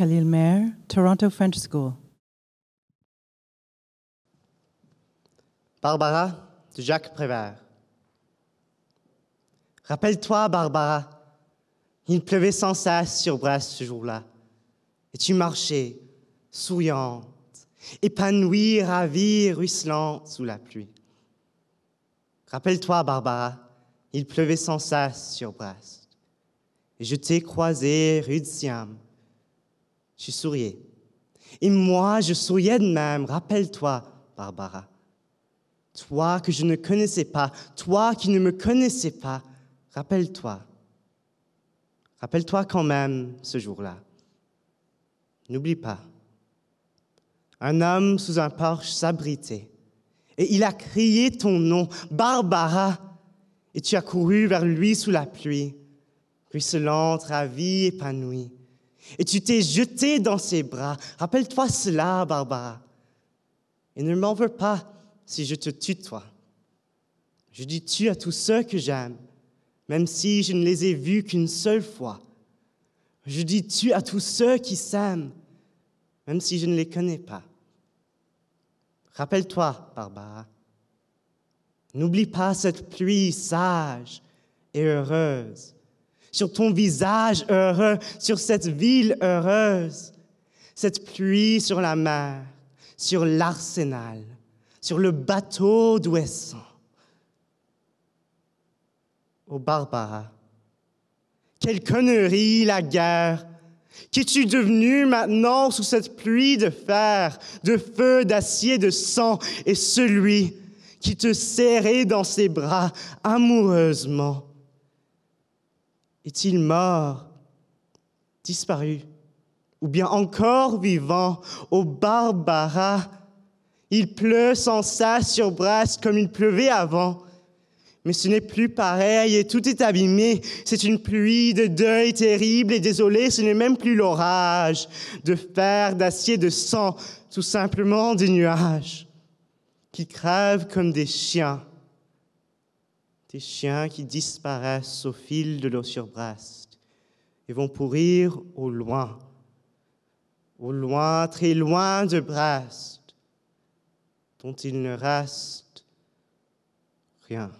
Khalil Maire, Toronto French School. Barbara de Jacques Prévert. Rappelle-toi, Barbara, il pleuvait sans cesse sur Brest ce jour-là, et tu marchais, souriante, épanouie, ravie, ruisselante sous la pluie. Rappelle-toi, Barbara, il pleuvait sans cesse sur Brest, et je t'ai croisé rue de Siam, je souriais. Et moi, je souriais de même. Rappelle-toi, Barbara. Toi que je ne connaissais pas, toi qui ne me connaissais pas, rappelle-toi. Rappelle-toi quand même ce jour-là. N'oublie pas. Un homme sous un porche s'abritait et il a crié ton nom, Barbara, et tu as couru vers lui sous la pluie, ruisselante, ravie, épanouie. Et tu t'es jeté dans ses bras. Rappelle-toi cela, Barbara. Et ne m'en veux pas si je te tutoie. Je dis tu à tous ceux que j'aime, même si je ne les ai vus qu'une seule fois. Je dis tu à tous ceux qui s'aiment, même si je ne les connais pas. Rappelle-toi, Barbara. N'oublie pas cette pluie sage et heureuse sur ton visage heureux, sur cette ville heureuse, cette pluie sur la mer, sur l'arsenal, sur le bateau d'Ouessant, au Barbara. Quelle connerie la guerre! Qu'es-tu devenu maintenant sous cette pluie de fer, de feu, d'acier, de sang, et celui qui te serrait dans ses bras amoureusement est-il mort, disparu, ou bien encore vivant au Barbara Il pleut sans cesse sur Brasse comme il pleuvait avant. Mais ce n'est plus pareil et tout est abîmé. C'est une pluie de deuil terrible et désolé, ce n'est même plus l'orage de fer, d'acier, de sang, tout simplement des nuages qui crèvent comme des chiens des chiens qui disparaissent au fil de l'eau sur Brast et vont pourrir au loin, au loin, très loin de Brast dont il ne reste rien.